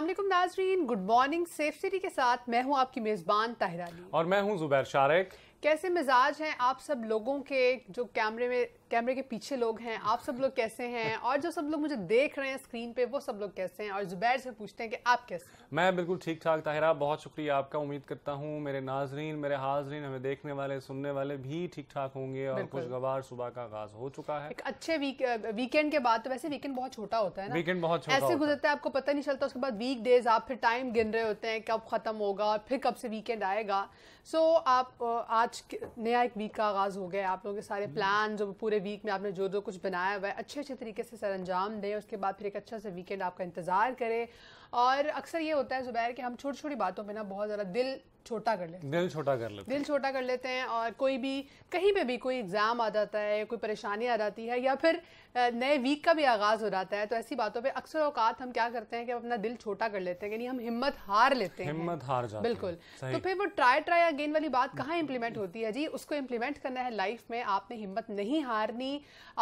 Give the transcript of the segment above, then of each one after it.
असलम नाजरीन good morning safe city के साथ मैं हूं आपकी मेज़बान ताहिर और मैं हूं जुबैर शारक कैसे मिजाज हैं आप सब लोगों के जो कैमरे में कैमरे के पीछे लोग हैं आप सब लोग कैसे हैं और जो सब लोग मुझे देख रहे हैं स्क्रीन पे वो सब लोग कैसे हैं और जुबैर से पूछते हैं कि आप कैसे हैं मैं बिल्कुल ठीक ठाक ताहिरा बहुत शुक्रिया आपका उम्मीद करता हूँ मेरे नाजरीन मेरे हाजरीन हमें देखने वाले सुनने वाले भी ठीक ठाक होंगे और खुशगवार सुबह का आगाज हो चुका है एक अच्छे वीकेंड के बाद तो वैसे वीकेंड बहुत छोटा होता है वीकेंड बहुत छोटा ऐसे गुजरता है आपको पता नहीं चलता उसके बाद वीक डेज आप फिर टाइम गिन रहे होते हैं कब खत्म होगा फिर कब से वीकेंड आएगा सो आप आज नया एक वीक का आगाज हो गया आप लोगों के सारे प्लान हम्म। जो पूरे वीक में आपने जो जो कुछ बनाया हुआ है अच्छे अच्छे तरीके से सर अंजाम दें उसके बाद फिर एक अच्छा सा वीकेंड आपका इंतज़ार करें और अक्सर ये होता है जुबैर कि हम छोटी छोटी बातों पे ना बहुत ज़्यादा दिल छोटा कर लेते दिल छोटा कर लेते दिल छोटा कर लेते हैं और कोई भी कहीं पे भी कोई एग्ज़ाम आ जाता है कोई परेशानी आ जाती है या फिर नए वीक का भी आगाज़ हो जाता है तो ऐसी बातों पे अक्सर औकात हम क्या करते हैं कि अपना दिल छोटा कर लेते हैं यानी हम हिम्मत हार लेते हैं हिम्मत हार जाते बिल्कुल तो फिर वो ट्राई ट्राई अगेन वाली बात कहाँ इम्प्लीमेंट होती है जी उसको इम्प्लीमेंट करना है लाइफ में आपने हिम्मत नहीं हारनी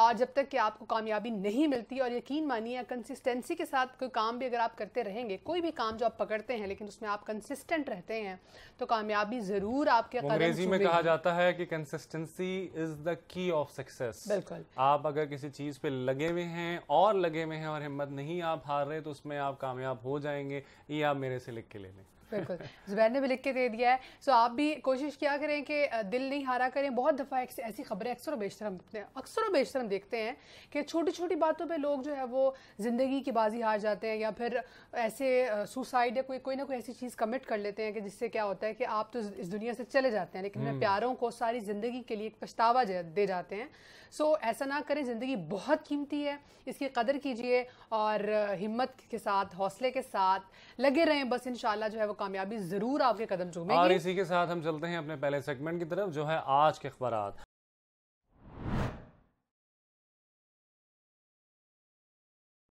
और जब तक कि आपको कामयाबी नहीं मिलती और यकीन मानिए कंसिस्टेंसी के साथ कोई काम भी अगर आप करते रहे रहेंगे कोई भी काम जो आप पकड़ते हैं लेकिन उसमें आप कंसिस्टेंट रहते हैं तो कामयाबी जरूर आपके अंग्रेजी में कहा जाता है कि consistency is the key of success बिल्कुल आप अगर किसी चीज पे लगे हुए हैं और लगे हुए हैं और हिम्मत नहीं आप हार रहे तो उसमें आप कामयाब हो जाएंगे ये आप मेरे से लिख के ले लें बिल्कुल जुबैर ने भी लिख के दे दिया है सो आप भी कोशिश किया करें कि दिल नहीं हारा करें बहुत दफ़ा ऐसी खबरें अक्सर बेशतर हम देखते हैं अक्सर बेशतर हम देखते हैं कि छोटी छोटी बातों पे लोग जो है वो ज़िंदगी की बाजी हार जाते हैं या फिर ऐसे सुसाइड या कोई कोई ना कोई ऐसी चीज़ कमिट कर लेते हैं कि जिससे क्या होता है कि आप तो इस दुनिया से चले जाते हैं लेकिन हम्म। प्यारों को सारी ज़िंदगी के लिए एक पछतावा दे जाते हैं सो ऐसा ना करें ज़िंदगी बहुत कीमती है इसकी कदर कीजिए और हिम्मत के साथ हौसले के साथ लगे रहें बस इन जो है वो कामयाबी ज़रूर आपके कदम चूमेगी और इसी के साथ हम चलते हैं अपने पहले सेगमेंट की तरफ जो है आज के अखबार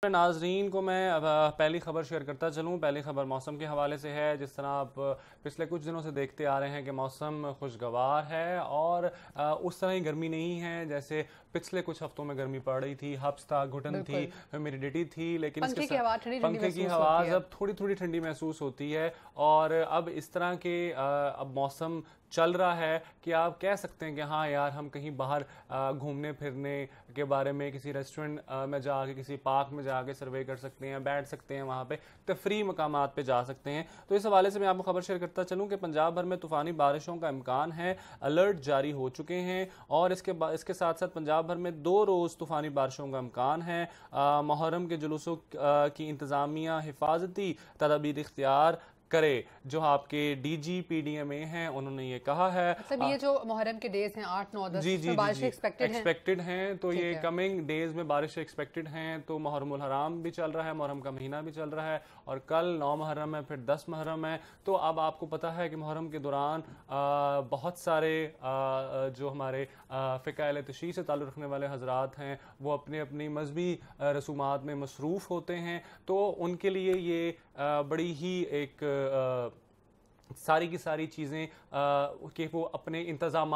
नाजरीन को मैं अब पहली खबर शेयर करता चलूँ पहली खबर मौसम के हवाले से है जिस तरह आप पिछले कुछ दिनों से देखते आ रहे हैं कि मौसम खुशगवार है और उस तरह ही गर्मी नहीं है जैसे पिछले कुछ हफ्तों में गर्मी पड़ रही थी हब्स था घुटन थी ह्यूमिडिटी थी लेकिन पंखे की आवाज पंखे की हवा अब थोड़ी थोड़ी ठंडी महसूस होती है और अब इस तरह के अब मौसम चल रहा है कि आप कह सकते हैं कि हाँ यार हम कहीं बाहर घूमने फिरने के बारे में किसी रेस्टोरेंट में जाके किसी पार्क में जाके सर्वे कर सकते हैं बैठ सकते हैं वहाँ पे तफरी तो मकाम पे जा सकते हैं तो इस हवाले से मैं आपको खबर शेयर करता चलूँ कि पंजाब भर में तूफ़ानी बारिशों का इम्कान है अलर्ट जारी हो चुके हैं और इसके इसके साथ साथ पंजाब भर में दो रोज़ तूफ़ानी बारिशों का इम्कान है आ, मुहर्रम के जुलूसों की इंतज़ामिया हिफाजती तदाबीर इख्तियार करे जो आपके डीजी पीडीएमए हैं उन्होंने ये कहा है सब मतलब ये जो मुहर्रम के डेज हैं आठ नौ दस जी जी, बारिश एक्सपेक्टेड एक्सपेक्टेड हैं तो है, तो ये कमिंग डेज में बारिश एक्सपेक्टेड हैं तो मुहर्रम हराम भी चल रहा है मुहर्रम का महीना भी चल रहा है और कल नौ मुहर्रम है फिर दस मुहर्रम है तो अब आपको पता है कि मुहर्रम के दौरान बहुत सारे जो हमारे फ़िकायल तशी से ताल्लुक़ रखने वाले हजरात हैं वो अपने अपनी मजहबी रसूमात में मसरूफ़ होते हैं तो उनके लिए ये बड़ी ही एक सारी की सारी चीज़ें कि वो अपने इंतजाम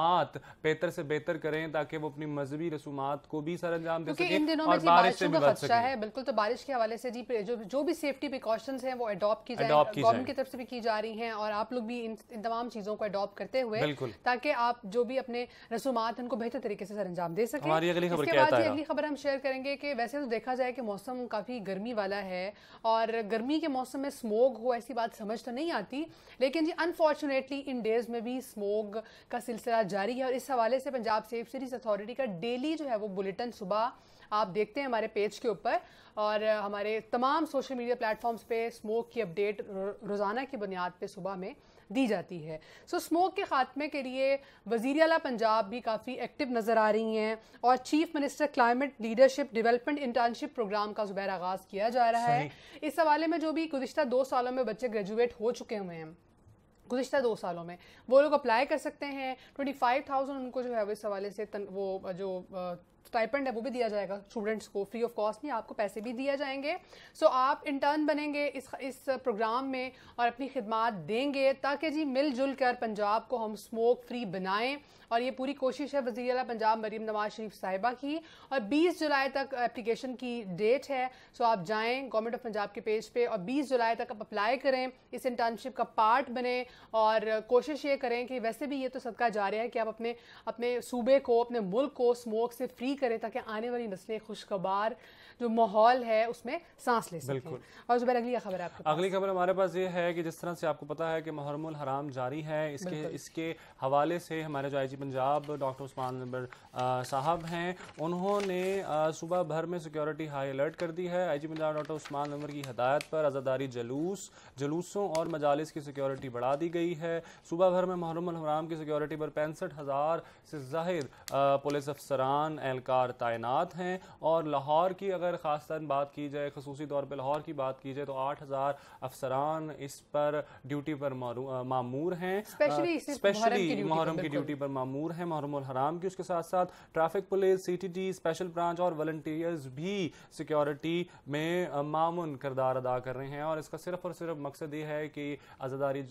बेहतर से बेहतर करें ताकि वो अपनी मजहबी रसूमात को भी सर अंजाम दे सके इन दिनों और बारिश से भी है बिल्कुल तो बारिश के हवाले से जी जो जो भी सेफ्टी प्रिकॉशन है वो अडॉप्ट की जाए गवर्नमेंट की तरफ से भी की जा रही है और आप लोग भी इन तमाम चीज़ों को अडॉप्ट करते हुए ताकि आप जो भी अपने रसूमात उनको बेहतर तरीके से सर अंजाम दे सकें इसके बाद अगली खबर हम शेयर करेंगे कि वैसे तो देखा जाए कि मौसम काफ़ी गर्मी वाला है और गर्मी के मौसम में स्मोक हो ऐसी बात समझ तो नहीं आती लेकिन क्योंकि अनफॉर्चुनेटली इन डेज में भी स्मोग का सिलसिला जारी है और इस हवाले से पंजाब सेफ सीरीज अथॉरिटी का डेली जो है वो बुलेटिन सुबह आप देखते हैं हमारे पेज के ऊपर और हमारे तमाम सोशल मीडिया प्लेटफॉर्म्स पे स्मोक की अपडेट रोज़ाना की बुनियाद पे सुबह में दी जाती है सो so, स्मोक के खात्मे के लिए वजीर अला पंजाब भी काफ़ी एक्टिव नज़र आ रही हैं और chief minister climate leadership development internship program का ज़ुबैर आगाज़ किया जा रहा है इस हवाले में जो भी गुजशत दो सालों में बच्चे ग्रेजुएट हो चुके हुए हैं गुजशत दो सालों में वो लोग अप्लाई कर सकते हैं ट्वेंटी फाइव थाउजेंड उनको जो है वो इस हवाले से तन, वो जो स्टाइपेंड है वो भी दिया जाएगा स्टूडेंट्स को फ्री ऑफ कॉस्ट नहीं आपको पैसे भी दिए जाएंगे सो so, आप इंटर्न बनेंगे इस इस प्रोग्राम में और अपनी खिदमत देंगे ताकि जी मिलजुल कर पंजाब को हम स्मोक फ्री बनाएं और ये पूरी कोशिश है वजी अला पंजाब मरीम नवाज शरीफ साहिबा की और 20 जुलाई तक एप्लीकेशन की डेट है सो आप जाएं गवर्नमेंट ऑफ पंजाब के पेज पे और 20 जुलाई तक आप अप्लाई करें इस इंटर्नशिप का पार्ट बने और कोशिश ये करें कि वैसे भी ये तो सदका जा रहा है कि आप अपने अपने सूबे को अपने मुल्क को स्मोक से फ्री करें ताकि आने वाली नस्लें खुशगवार जो माहौल है उसमें सांस ले सकते हैं और जुबैर अगली खबर आपको अगली खबर हमारे पास ये है कि जिस तरह से आपको पता है कि मुहरम हराम जारी है इसके इसके हवाले से हमारे जो आई पंजाब डॉक्टर उस्मान साहब हैं उन्होंने सुबह भर में सिक्योरिटी हाई अलर्ट कर दी है आई पंजाब डॉक्टर उस्मान नंबर की हदायत पर आज़ादारी जलूस जलूसों और मजालिस की सिक्योरिटी बढ़ा दी गई है सुबह भर में मुहरम हराम की सिक्योरिटी पर पैंसठ हज़ार से जाहिर पुलिस अफसरान एहलकार तैनात हैं और लाहौर की अगर अगर खासतौर बात की जाए खसूसी तौर पर लाहौर की बात की जाए तो आठ हज़ार अफसरान इस पर ड्यूटी पर मामूर हैं स्पेशली मुहर्रम की ड्यूटी पर मामूर हैं मुहर्रम हराम की उसके साथ साथ traffic police C T T special branch और वॉल्टियर्स भी सिक्योरिटी में मामून करदार अदा कर रहे हैं और इसका सिर्फ और सिर्फ मकसद ये है कि आज़ादारी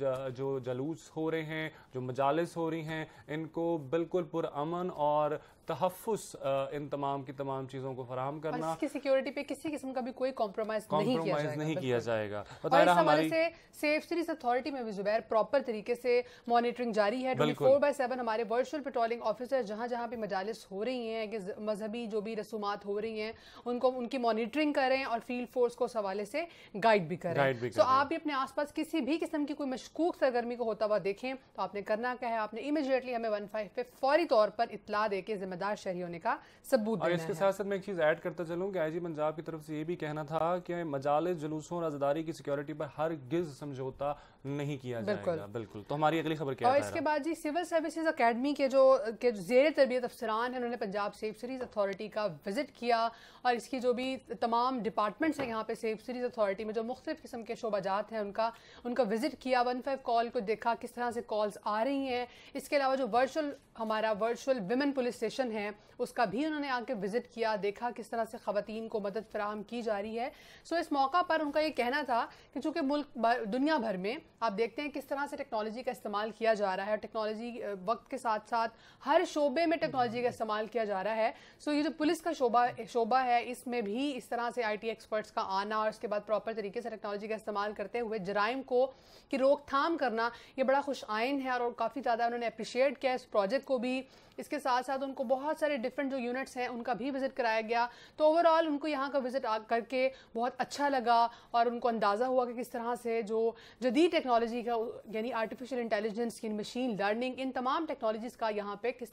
जो जलूस हो रहे हैं जो मजालस हो रही हैं इनको बिल्कुल पुरअमन और तहफ़ इन तमाम की तमाम चीज़ों को फराम करना इसकी सिक्योरिटी पे किसी किस्म का भी कोई कॉम्प्रोमाइज कॉम्प्रोमाइज नहीं किया जाएगा और हमारे से सेफ्टीज अथॉरिटी में भी जुबैर प्रॉपर तरीके से मॉनिटरिंग जारी है ट्वेंटी फोर बाई सेवन हमारे वर्चुअल पेट्रोलिंग ऑफिसर जहाँ जहाँ भी मजालिस हो रही हैं कि मजहबी जो भी रसूमात हो रही हैं उनको उनकी मॉनिटरिंग करें और फील्ड फोर्स को उस हवाले से गाइड भी करें तो आप भी अपने आसपास किसी भी किस्म की कोई मशकूक सरगर्मी को होता हुआ देखें तो आपने करना क्या है आपने इमिजिएटली हमें वन फाइव पे फौरी तौर पर इतला दे के जिम्मेदार जिम्मेदार शहरियों ने का सबूत और इसके साथ साथ मैं एक चीज़ ऐड करता चलूँ कि जी पंजाब की तरफ से ये भी कहना था कि मजाल जुलूसों और आज़ादारी की सिक्योरिटी पर हर गिज समझौता नहीं किया बिल्कुल बिल्कुल तो हमारी अगली खबर क्या और इसके बाद जी सिविल सर्विसेज अकेडमी के जो के जेर तरबियत अफसरान हैं उन्होंने पंजाब सेफ सीरीज अथॉरिटी का विजिट किया और इसकी जो भी तमाम डिपार्टमेंट्स हैं यहाँ पे सेफ सीरीज अथॉरिटी में जो मुख्तु किस्म के शोबाजात हैं उनका उनका विजिट किया वन फाइव कॉल को देखा किस तरह से कॉल्स आ रही हैं इसके अलावा जो वर्चुअल हमारा वर्चुअल विमेन पुलिस स्टेशन है उसका भी उन्होंने आके विजिट किया देखा किस तरह से खातन को मदद फराहम की जा रही है सो इस मौका पर उनका ये कहना था कि चूँकि मुल्क दुनिया भर में आप देखते हैं किस तरह से टेक्नोलॉजी का इस्तेमाल किया जा रहा है टेक्नोलॉजी वक्त के साथ साथ हर शोबे में टेक्नोलॉजी का इस्तेमाल किया जा रहा है सो ये जो पुलिस का शोबा शोबा है इसमें भी इस तरह से आई एक्सपर्ट्स का आना और उसके बाद प्रॉपर तरीके से टेक्नोलॉजी का इस्तेमाल करते हुए जराइम को की रोकथाम करना ये बड़ा खुश आयन है और काफ़ी ज़्यादा उन्होंने अप्रिशिएट किया इस प्रोजेक्ट को भी इसके साथ साथ उनको बहुत सारे डिफरेंट जो यूनिट्स हैं उनका भी विज़िट कराया गया तो ओवरऑल उनको यहाँ का विज़िट करके बहुत अच्छा लगा और उनको अंदाज़ा हुआ कि किस तरह से जो जदीद टेक्नोलॉजी का यानी आर्टिफिशियल इंटेलिजेंस की मशीन लर्निंग इन तमाम टेक्नोलॉजीज़ का यहाँ पे किस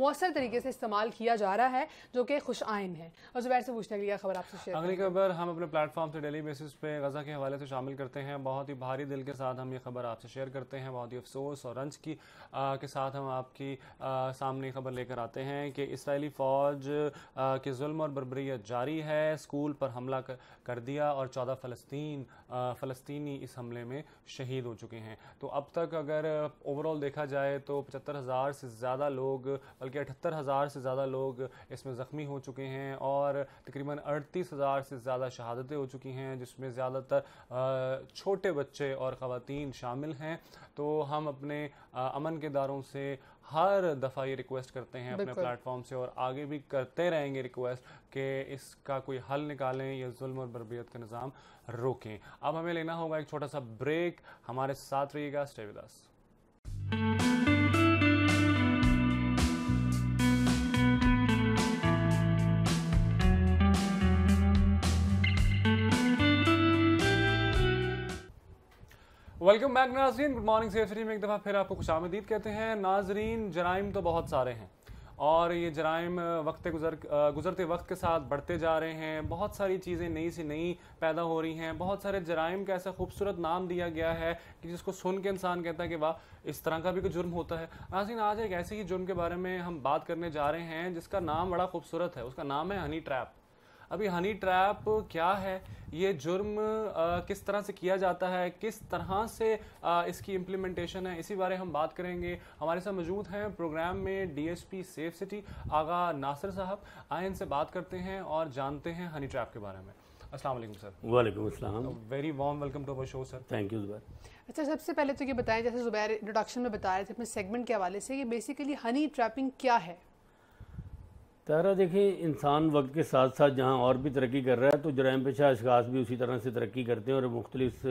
मौसर तरीके से इस्तेमाल किया जा रहा है जो कि खुश आयन है और जुबैर से पूछने के लिए खबर आपसे शेयर अगली खबर हम अपने प्लेटफॉर्म से डेली बेसिस पे गजा के हवाले से शामिल करते हैं बहुत ही भारी दिल के साथ हम ये खबर आपसे शेयर करते हैं बहुत ही अफसोस और रंज की आ, के साथ हम आपकी आ, सामने खबर लेकर आते हैं कि इसराइली फ़ौज के जुल्म और बरबरीत जारी है स्कूल पर हमला कर, कर दिया और चौदह फ़लस्तीन फ़लस्तीनी इस हमले में शहीद हो चुके हैं तो अब तक अगर ओवरऑल देखा जाए तो पचहत्तर हज़ार से ज़्यादा लोग बल्कि अठहत्तर हज़ार से ज़्यादा लोग इसमें ज़ख्मी हो चुके हैं और तकरीबन अड़तीस हज़ार से ज़्यादा शहादतें हो चुकी हैं जिसमें ज़्यादातर छोटे बच्चे और ख़वान शामिल हैं तो हम अपने अमन के दारों से हर दफ़ा ये रिक्वेस्ट करते हैं अपने प्लेटफॉर्म से और आगे भी करते रहेंगे रिक्वेस्ट कि इसका कोई हल निकालें या जुल्म और बरबियत का निज़ाम रोकें अब हमें लेना होगा एक छोटा सा ब्रेक हमारे साथ रहिएगा स्टेविदास वेलकम बैक नाजरीन गुड मॉर्निंग से फ्री में एक दफ़ा फिर आपको खुश आमदीद कहते हैं नाजरीन जराइम तो बहुत सारे हैं और ये जराइम वक्त गुजर गुजरते वक्त के साथ बढ़ते जा रहे हैं बहुत सारी चीज़ें नई से नई पैदा हो रही हैं बहुत सारे जराइम का ऐसा खूबसूरत नाम दिया गया है कि जिसको सुन के इंसान कहता है कि वाह इस तरह का भी कोई जुर्म होता है नाजीन आज एक ऐसे ही जुर्म के बारे में हम बात करने जा रहे हैं जिसका नाम बड़ा खूबसूरत है उसका नाम है हनी ट्रैप अभी हनी ट्रैप क्या है ये जुर्म आ, किस तरह से किया जाता है किस तरह से आ, इसकी इम्प्लीमेंटेशन है इसी बारे हम बात करेंगे हमारे साथ मौजूद हैं प्रोग्राम में DSP safe city Agha Nasir साहब आए इनसे बात करते हैं और जानते हैं हनी ट्रैप के बारे में असल सर वालेकुम अस्सलाम very warm welcome to our show sir thank you Zubair अच्छा सबसे पहले तो ये बताएं जैसे जुबैर इंट्रोडक्शन में बता रहे थे अपने सेगमेंट के हवाले से कि बेसिकली हनी ट्रैपिंग क्या है तारा देखिए इंसान वक्त के साथ साथ जहाँ और भी तरक्की कर रहा है तो जराम पेशा अशास भी उसी तरह से तरक्की करते हैं और मुख्तलिफ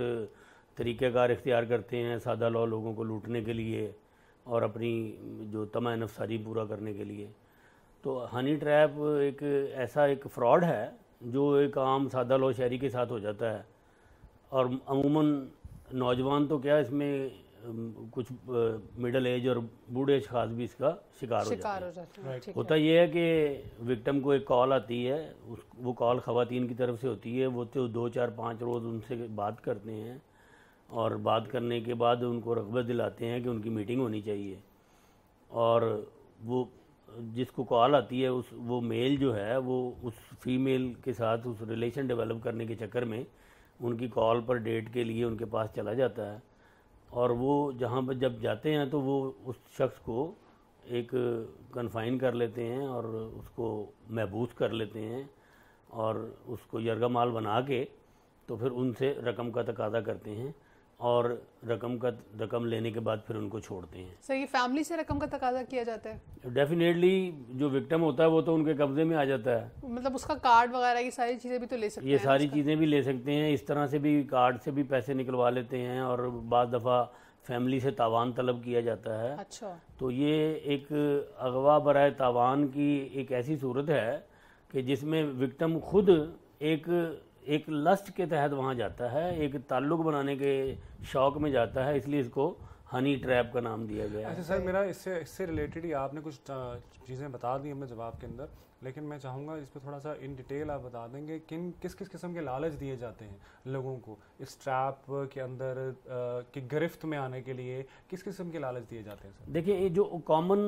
तरीक़ार इख्तियार करते हैं सादा लॉ लोगों को लूटने के लिए और अपनी जो तमा नफसारी पूरा करने के लिए तो हनी ट्रैप एक ऐसा एक फ्रॉड है जो एक आम सादा लॉ शहरी के साथ हो जाता है और अमूमन नौजवान तो क्या इसमें कुछ मिडल एज और बूढ़े खास भी इसका शिकार, शिकार हो जाते हैं right. होता यह है कि विक्टम को एक कॉल आती है उस वो कॉल ख़वातीन की तरफ से होती है वो तो दो चार पाँच रोज़ उनसे बात करते हैं और बात करने के बाद उनको रगबत दिलाते हैं कि उनकी मीटिंग होनी चाहिए और वो जिसको कॉल आती है उस वो मेल जो है वो उस फीमेल के साथ उस रिलेशन डेवलप करने के चक्कर में उनकी कॉल पर डेट के लिए उनके पास चला जाता है और वो जहाँ पर जब जाते हैं तो वो उस शख्स को एक कन्फाइन कर लेते हैं और उसको महबूस कर लेते हैं और उसको यरगा माल बना के तो फिर उनसे रकम का तकादा करते हैं और रकम का रकम लेने के बाद फिर उनको छोड़ते हैं सर ये फैमिली से रकम का तकाजा किया जाता है डेफिनेटली जो विक्टम होता है वो तो उनके कब्जे में आ जाता है मतलब उसका कार्ड वगैरह ये सारी चीज़ें भी तो ले सकते हैं ये सारी चीज़ें भी ले सकते हैं इस तरह से भी कार्ड से भी पैसे निकलवा लेते हैं और बाद दफ़ा फैमिली से तावान तलब किया जाता है अच्छा तो ये एक अगवा बरए तावान की एक ऐसी सूरत है कि जिसमें विक्टम खुद एक एक लस्ट के तहत वहाँ जाता है एक ताल्लुक बनाने के शौक में जाता है इसलिए इसको हनी ट्रैप का नाम दिया गया अच्छा सर मेरा इससे इससे रिलेटेड ही आपने कुछ चीज़ें बता दी हमें जवाब के अंदर लेकिन मैं चाहूँगा इस पर थोड़ा सा इन डिटेल आप बता देंगे किन किस किस किस्म के लालच दिए जाते हैं लोगों को इस ट्रैप के अंदर की गिरफ्त में आने के लिए किस किस्म के लालच दिए जाते हैं देखिए ये जो कॉमन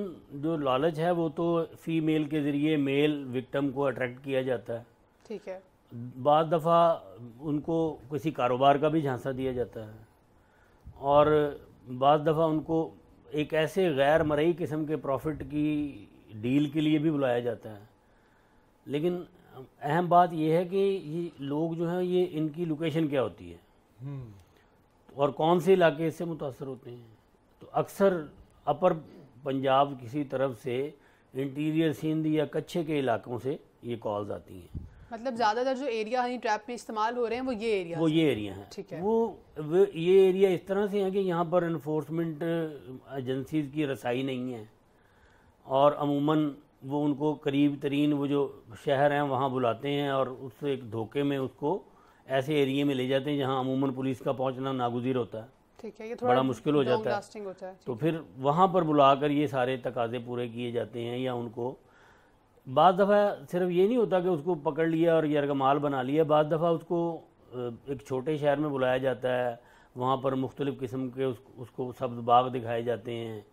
जो लालच है वो तो फीमेल के ज़रिए मेल विक्टम को अट्रैक्ट किया जाता है ठीक है बार दफ़ा उनको किसी कारोबार का भी झांसा दिया जाता है और बार दफ़ा उनको एक ऐसे गैर मरई किस्म के प्रॉफिट की डील के लिए भी बुलाया जाता है लेकिन अहम बात यह है कि ये लोग जो हैं ये इनकी लोकेशन क्या होती है हम्म। और कौन से इलाके इससे मुतासर होते हैं तो अक्सर अपर पंजाब किसी तरफ से इंटीरियर सिंध या कच्छे के इलाकों से ये कॉल्स आती हैं मतलब ज़्यादातर जो एरिया हनी ट्रैप में इस्तेमाल हो रहे हैं वो ये एरिया वो ये एरिया है ठीक है वो, वो ये एरिया इस तरह से है कि यहाँ पर इन्फोर्समेंट एजेंसीज की रसाई नहीं है और अमूमन वो उनको करीब तरीन वो जो शहर हैं वहाँ बुलाते हैं और उस एक धोखे में उसको ऐसे एरिए में ले जाते हैं जहाँ अमूमन पुलिस का पहुँचना नागुजीर होता है ठीक है ये थोड़ा बड़ा मुश्किल हो जाता है होता है तो फिर वहाँ पर बुलाकर ये सारे तकाजे पूरे किए जाते हैं या उनको बाद दफ़ा सिर्फ ये नहीं होता कि उसको पकड़ लिया और यरगमाल बना लिया बाद दफ़ा उसको एक छोटे शहर में बुलाया जाता है वहाँ पर मुख्तलिफ़ किस्म के उस, उसको सब्ज बाग दिखाए जाते हैं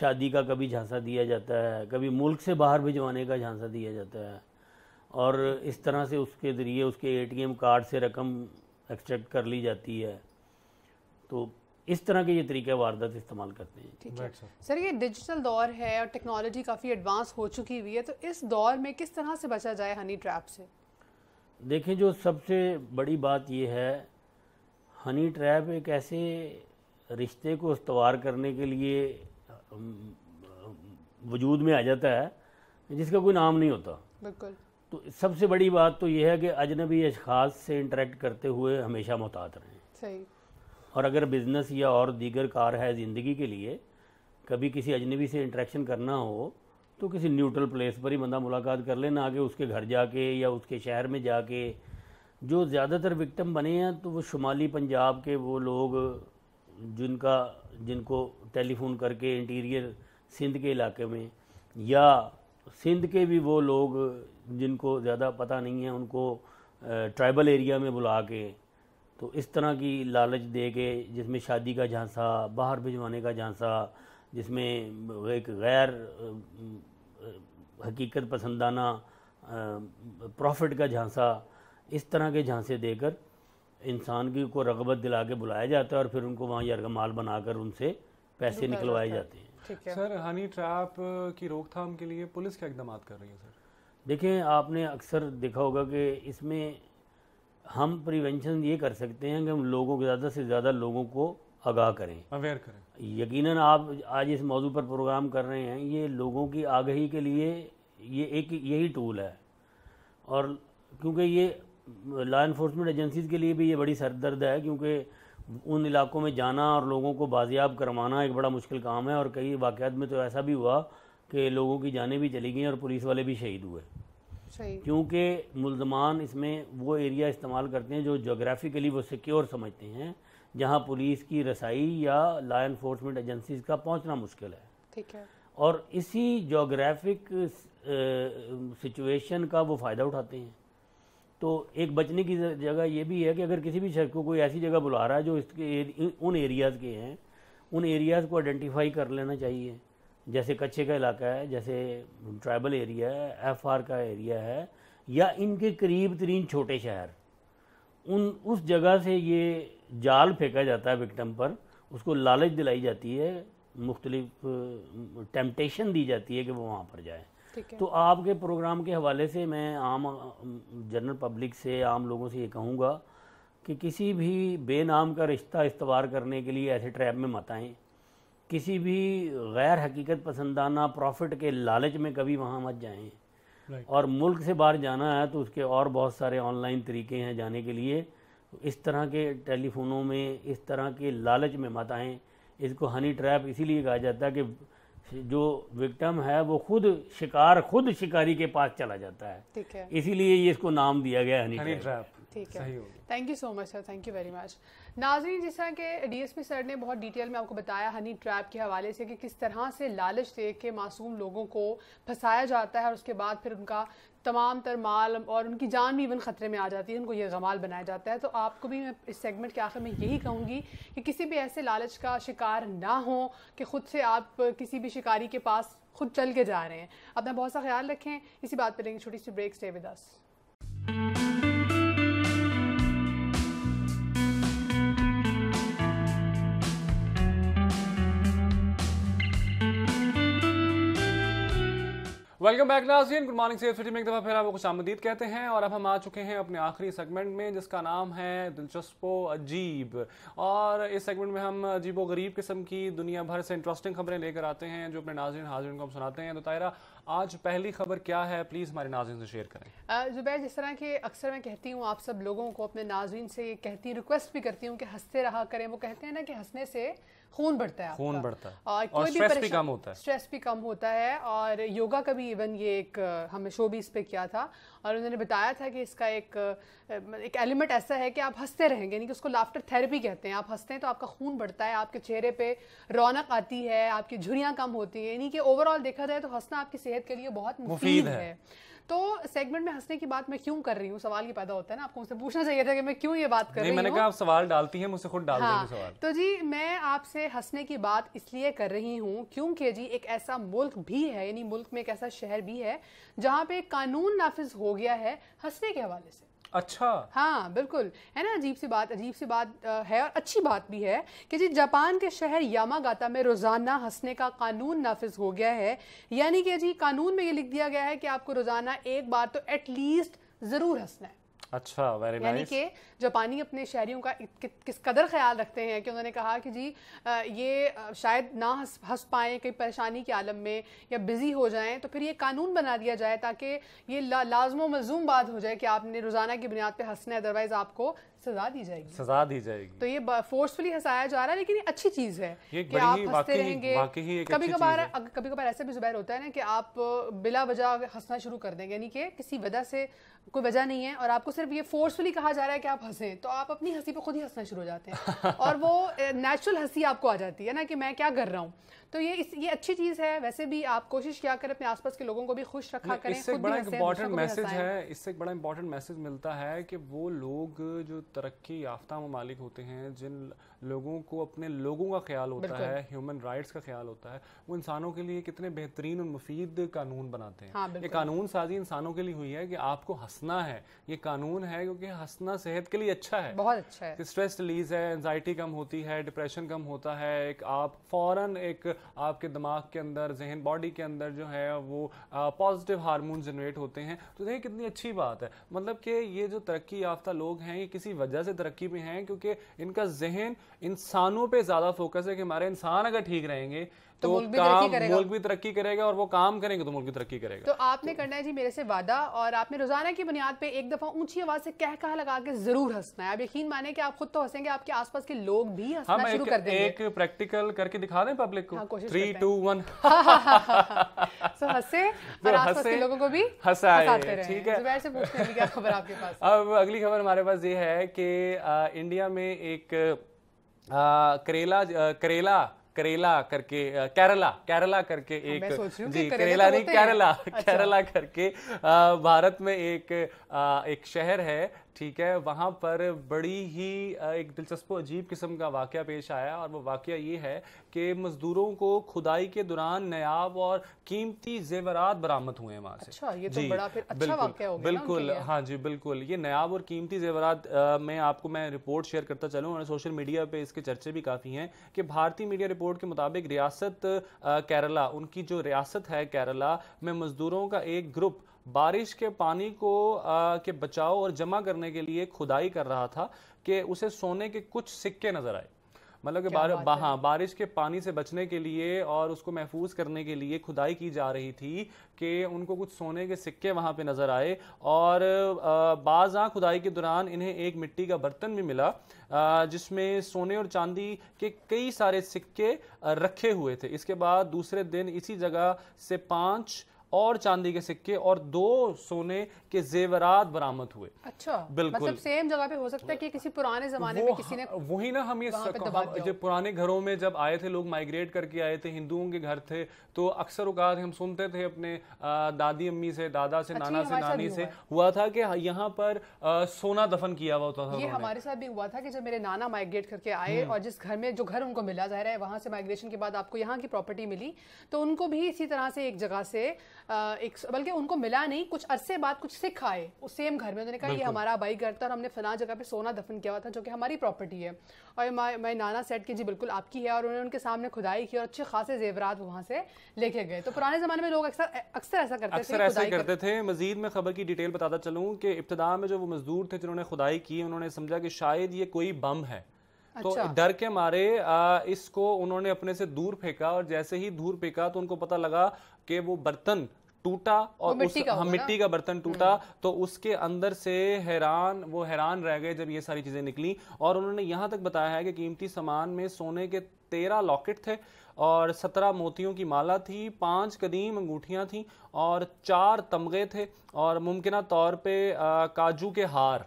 शादी का कभी झांसा दिया जाता है कभी मुल्क से बाहर भिजवाने का झांसा दिया जाता है और इस तरह से उसके ज़रिए उसके एटीएम कार्ड से रकम एक्सट्रैक्ट कर ली जाती है तो इस तरह के ये तरीके वारदात इस्तेमाल करते हैं ठीक है सर ये डिजिटल दौर है और टेक्नोलॉजी काफ़ी एडवांस हो चुकी हुई है तो इस दौर में किस तरह से बचा जाए हनी ट्रैप से देखें जो सबसे बड़ी बात ये है हनी ट्रैप एक ऐसे रिश्ते को उसवार करने के लिए वजूद में आ जाता है जिसका कोई नाम नहीं होता बिल्कुल तो सबसे बड़ी बात तो यह है कि अजनबी अशास से इंटरेक्ट करते हुए हमेशा मोहतात रहें सही और अगर बिज़नेस या और दीगर कार है ज़िंदगी के लिए कभी किसी अजनबी से इंट्रैक्शन करना हो तो किसी न्यूट्रल प्लेस पर ही बंदा मुलाकात कर ले ना आगे उसके घर जाके या उसके शहर में जाके जो ज़्यादातर विक्टम बने हैं तो वो शुमाली पंजाब के वो लोग जिनका जिनको टेलीफोन करके इंटीरियर सिंध के इलाके में या सिंध के भी वो लोग जिनको ज़्यादा पता नहीं है उनको ट्राइबल एरिया में बुला के तो इस तरह की लालच दे के जिसमें शादी का झांसा बाहर भिजवाने का झांसा जिसमें एक गैर हकीकत पसंदाना प्रॉफिट का झांसा इस तरह के झांसे देकर इंसान की को रगबत दिला के बुलाया जाता है और फिर उनको वहाँ यरगमाल बनाकर उनसे पैसे निकलवाए जाते हैं ठीक है सर हनी ट्रैप की रोकथाम के लिए पुलिस क्या इकदाम कर रही है सर देखें आपने अक्सर देखा होगा कि इसमें हम प्रिवेंशन ये कर सकते हैं कि हम लोगों को ज़्यादा से ज़्यादा लोगों को आगाह करें अवेयर करें यकीनन आप आज इस मौजू पर प्रोग्राम कर रहे हैं ये लोगों की आगही के लिए ये एक यही टूल है और क्योंकि ये लॉ इन्फोर्समेंट एजेंसीज़ के लिए भी ये बड़ी सरदर्द है क्योंकि उन इलाकों में जाना और लोगों को बाजियाब करवाना एक बड़ा मुश्किल काम है और कई वाक़ में तो ऐसा भी हुआ कि लोगों की जानें भी चली गई और पुलिस वाले भी शहीद हुए अच्छा क्योंकि मुलजमान इसमें वो एरिया इस्तेमाल करते हैं जो जोग्राफिकली वो सिक्योर समझते हैं जहाँ पुलिस की रसाई या लॉ इन्फोर्समेंट एजेंसीज का पहुँचना मुश्किल है ठीक है और इसी जोग्राफिक सिचुएशन का वो फ़ायदा उठाते हैं तो एक बचने की जगह ये भी है कि अगर किसी भी शख्स को कोई ऐसी जगह बुला रहा है जो इसके उन एरियाज़ के हैं उन एरियाज़ को आइडेंटिफाई कर लेना चाहिए जैसे कच्चे का इलाका है जैसे ट्राइबल एरिया है एफ आर का एरिया है या इनके करीब तरीन छोटे शहर उन उस जगह से ये जाल फेंका जाता है विक्टम पर उसको लालच दिलाई जाती है मुख्तलिफ टेम्पटेशन दी जाती है कि वो वहाँ पर जाए तो आपके प्रोग्राम के हवाले से मैं आम जनरल पब्लिक से आम लोगों से ये कहूँगा कि किसी भी बेनाम का रिश्ता इस्तवार करने के लिए ऐसे ट्रैप में मत आएँ किसी भी गैर हकीकत पसंदाना प्रॉफिट के लालच में कभी वहाँ मत जाएं right. और मुल्क से बाहर जाना है तो उसके और बहुत सारे ऑनलाइन तरीके हैं जाने के लिए इस तरह के टेलीफोनों में इस तरह के लालच में मत आएँ इसको हनी ट्रैप इसीलिए कहा जाता है कि जो विक्टम है वो खुद शिकार खुद शिकारी के पास चला जाता है, है। इसीलिए ये इसको नाम दिया गया हनी, हनी ट्रैप ठीक है thank you so much sir thank you very much नाजरीन जिस तरह के डीएसपी सर ने बहुत डिटेल में आपको बताया हनी ट्रैप के हवाले से कि किस तरह से लालच दे के मासूम लोगों को फंसाया जाता है और उसके बाद फिर उनका तमाम तर माल और उनकी जान भी इवन ख़तरे में आ जाती है उनको ये गमाल बनाया जाता है तो आपको भी मैं इस सेगमेंट के आखिर में यही कहूँगी कि किसी भी ऐसे लालच का शिकार ना हो कि ख़ुद से आप किसी भी शिकारी के पास खुद चल के जा रहे हैं अपना बहुत सा ख्याल रखें इसी बात पर लेंगे छोटी सी break stay with us welcome back नाजीन गुड मॉर्निंग सेफ सिटी में एक दफ़ा फिर आपको खुश आमदीद कहते हैं और अब हम आ चुके हैं अपने आखिरी सेगमेंट में जिसका नाम है दिलचस्पो अजीब और इस सेगमेंट में हम अजीब व गरीब किस्म की दुनिया भर से इंटरेस्टिंग खबरें लेकर आते हैं जो अपने नाजीन हाजिर को हम सुनाते हैं तो तायरा आज पहली खबर क्या है प्लीज़ हमारे नाजरन से शेयर करें जुबैर जिस तरह के अक्सर मैं कहती हूँ आप सब लोगों को अपने नाजरन से कहती रिक्वेस्ट भी करती हूँ कि हंसते रहा करें वो कहते हैं ना कि हंसने से खून बढ़ता है खून बढ़ता है और, कोई भी, भी कम होता है स्ट्रेस भी कम होता है और योगा का भी इवन ये एक हमने शो भी इस पर किया था और उन्होंने बताया था कि इसका एक एक एलिमेंट ऐसा है कि आप हंसते रहेंगे यानी कि उसको लाफ्टर थेरेपी कहते हैं आप हंसते हैं तो आपका खून बढ़ता है आपके चेहरे पर रौनक आती है आपकी झुरियाँ कम होती हैं यानी कि ओवरऑल देखा जाए तो हंसना आपकी सेहत के लिए बहुत मुफीद है तो सेगमेंट में हंसने की बात मैं क्यों कर रही हूँ सवाल ये पैदा होता है ना आपको मुझसे पूछना चाहिए था कि मैं क्यों ये बात कर रही हूँ मैंने कहा आप सवाल डालती हैं मुझसे खुद डाल हाँ, सवाल तो जी मैं आपसे हंसने की बात इसलिए कर रही हूँ क्योंकि जी एक ऐसा मुल्क भी है यानी मुल्क में एक ऐसा शहर भी है जहाँ पे कानून नाफिज हो गया है हंसने के हवाले से अच्छा हाँ बिल्कुल है ना अजीब सी बात अजीब सी बात है और अच्छी बात भी है कि जी जापान के शहर यामागाता में रोज़ाना हंसने का कानून नाफिज हो गया है यानी कि जी कानून में ये लिख दिया गया है कि आपको रोज़ाना एक बार तो एटलीस्ट ज़रूर हंसना है अच्छा वेरी नाइस यानी कि जापानी अपने शहरियों का कि, किस कदर ख्याल रखते हैं कि उन्होंने कहा कि जी ये शायद ना हंस हंस पाएँ कहीं परेशानी के आलम में या बिज़ी हो जाएं तो फिर ये कानून बना दिया जाए ताकि ये ला, लाजमो मलजूम बात हो जाए कि आपने रोज़ाना की बुनियाद पर हंसना है अदरवाइज़ आपको सजा दी जाएगी सजा दी जाएगी तो ये फोर्सफुली हंसाया जा रहा है लेकिन ये अच्छी चीज है कि आप हंसते रहेंगे कभी कभार कभी कभार ऐसा भी जुबैर होता है ना कि आप बिला वजह हंसना शुरू कर देंगे यानी कि किसी वजह से कोई वजह नहीं है और आपको सिर्फ ये फोर्सफुली कहा जा रहा है कि आप हंसे तो आप अपनी हंसी पे खुद ही हंसना शुरू हो जाते हैं और वो नेचुरल हंसी आपको आ जाती है ना कि मैं क्या कर रहा हूँ तो ये इस ये अच्छी चीज़ है वैसे भी आप कोशिश किया करें अपने आसपास के लोगों को भी खुश रखा करें इससे बड़ा इम्पोर्टेंट मैसेज है इससे एक बड़ा इम्पोर्टेंट मैसेज मिलता है कि वो लोग जो तरक्की याफ्ता ममालिक होते हैं जिन लोगों को अपने लोगों का ख्याल होता है ह्यूमन राइट्स का ख्याल होता है वो इंसानों के लिए कितने बेहतरीन और मुफीद कानून बनाते हैं हाँ, ये कानून साजी इंसानों के लिए हुई है कि आपको हंसना है ये कानून है क्योंकि हंसना सेहत के लिए अच्छा है बहुत अच्छा है स्ट्रेस रिलीज है एनजाइटी कम होती है डिप्रेशन कम होता है एक आप फौरन एक आपके दिमाग के अंदर जहन बॉडी के अंदर जो है वो पॉजिटिव हारमोन जनरेट होते हैं तो देखिए कितनी अच्छी बात है मतलब कि ये जो तरक्की याफ्ता लोग हैं ये किसी वजह से तरक्की में हैं क्योंकि इनका जहन इंसानों पर ज़्यादा फोकस है कि हमारे इंसान अगर ठीक रहेंगे तो, मुल्क भी तरक्की करेगा और वो काम करेंगे तो मुल्क भी तरक्की करेगा तो आपने करना है जी मेरे से वादा और आपने रोजाना की बुनियाद पर एक दफा ऊंची आवाज से कह कहा लगा के जरूर हंसना है आप यकीन माने की आप खुद तो हंसेंगे आपके आसपास के लोग भी हंसना शुरू कर देंगे एक प्रैक्टिकल करके दिखा दें पब्लिक को थ्री टू वन सो हंसे और आसपास के लोगों को भी हंसाते ठीक है से पूछते हैं क्या खबर आपके पास अब अगली खबर हमारे पास ये है कि इंडिया में एक आ, करेला करेला करेला करके केरला केरला करके हाँ, एक जी करेला तो नहीं केरला अच्छा। केरला करके भारत में एक एक शहर है ठीक है वहाँ पर बड़ी ही एक दिलचस्प अजीब किस्म का वाक़ पेश आया और वो वाक़ ये है कि मज़दूरों को खुदाई के दौरान नयाब और कीमती जेवरात बरामद हुए वहाँ से अच्छा ये तो बड़ा फिर अच्छा बिल्कुल, हो बिल्कुल हाँ जी बिल्कुल ये नयाब और कीमती जेवरात में आपको मैं रिपोर्ट शेयर करता चलूँ और सोशल मीडिया पर इसके चर्चे भी काफ़ी हैं कि भारतीय मीडिया रिपोर्ट के मुताबिक रियासत केरला उनकी जो रियासत है केरला में मज़दूरों का एक ग्रुप बारिश के पानी को आ, के बचाव और जमा करने के लिए खुदाई कर रहा था कि उसे सोने के कुछ सिक्के नजर आए मतलब कि बार, बा, हाँ बारिश के पानी से बचने के लिए और उसको महफूज करने के लिए खुदाई की जा रही थी कि उनको कुछ सोने के सिक्के वहाँ पे नज़र आए और बाज़ा खुदाई के दौरान इन्हें एक मिट्टी का बर्तन भी मिला जिसमें सोने और चांदी के कई सारे सिक्के रखे हुए थे इसके बाद दूसरे दिन इसी जगह से पाँच और चांदी के सिक्के और दो सोने के जेवरात बरामद हुए अच्छा मतलब बिल्कुल मतलब सेम जगह पे हो सकता है कि किसी पुराने जमाने में किसी ने वही ना हम ये जब पुराने घरों में जब आए थे लोग माइग्रेट करके आए थे हिंदुओं के घर थे तो अक्सर उकात हम सुनते थे अपने दादी अम्मी से दादा से अच्छा, नाना से नानी से हुआ था कि यहाँ पर सोना दफन किया हुआ होता था ये हमारे साथ भी हुआ था कि जब मेरे नाना माइग्रेट करके आए हम्म। और जिस घर में जो घर उनको मिला रहा है वहां से माइग्रेशन के बाद आपको यहाँ की प्रॉपर्टी मिली तो उनको भी इसी तरह से एक जगह से एक बल्कि उनको मिला नहीं कुछ अरसे बाद कुछ सिख आए उस सेम घर में उन्होंने कहा ये हमारा भाई घर था और हमने फला जगह पे सोना दफन किया हुआ था जो कि हमारी प्रॉपर्टी है और मैं नाना सेट के जी बिल्कुल आपकी है और उन्होंने उनके सामने खुदाई की और अच्छे खासे जेवरात वहाँ से लेके गए तो पुराने जमाने में लोग अक्सर अक्सर ऐसा करते अक्सर थे ऐसा करते थे मजीद में खबर की डिटेल बताता चलूँ कि इब्तदा में जो वो मजदूर थे जिन्होंने खुदाई की उन्होंने समझा कि शायद ये कोई बम है तो अच्छा। तो डर के मारे आ, इसको उन्होंने अपने से दूर फेंका और जैसे ही दूर फेंका तो उनको पता लगा कि वो बर्तन टूटा और मिट्टी उस, का हम हाँ, मिट्टी का बर्तन टूटा हम्म। तो उसके अंदर से हैरान वो हैरान रह गए जब ये सारी चीजें निकली और उन्होंने यहां तक बताया है कि कीमती सामान में सोने के तेरह लॉकेट थे और सत्रह मोतियों की माला थी पांच कदीम अंगूठियां थी और चार तमगे थे और मुमकिन तौर पे आ, काजू के हार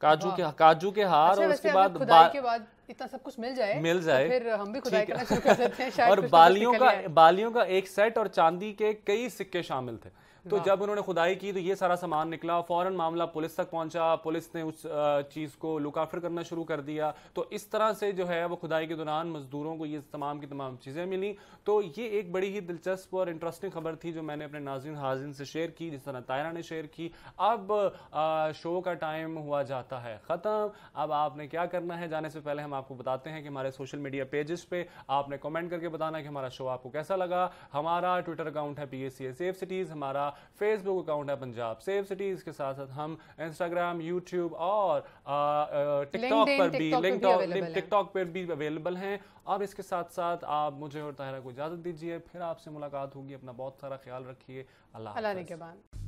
काजू के काजू के हार अच्छा, और उसके बाद, के बाद इतना सब कुछ मिल जाए मिल तो जाए तो फिर हम भी खुदाई करना शुरू कर देते हैं शायद और बालियों का बालियों का एक सेट और चांदी के कई सिक्के शामिल थे तो जब उन्होंने खुदाई की तो ये सारा सामान निकला फौरन मामला पुलिस तक पहुंचा पुलिस ने उस चीज़ को लुकाफिर करना शुरू कर दिया तो इस तरह से जो है वो खुदाई के दौरान मजदूरों को ये तमाम की तमाम चीज़ें मिली तो ये एक बड़ी ही दिलचस्प और इंटरेस्टिंग खबर थी जो मैंने अपने नाजिन हाजिन से शेयर की जिस तरह तायरा ने शेयर की अब शो का टाइम हुआ जाता है ख़त्म अब आपने क्या करना है जाने से पहले हम आपको बताते हैं कि हमारे सोशल मीडिया पेजेस पे आपने कमेंट करके बताना कि हमारा शो आपको कैसा लगा हमारा ट्विटर अकाउंट है पी एस सी सिटीज़ हमारा फेसबुक अकाउंट है पंजाब सेव सिटीज के साथ साथ हम इंस्टाग्राम यूट्यूब और टिकटॉक पर भी टिकटॉक पर भी अवेलेबल हैं और इसके साथ साथ आप मुझे और ताहरा को इजाजत दीजिए फिर आपसे मुलाकात होगी अपना बहुत सारा ख्याल रखिए अल्लाह के बाद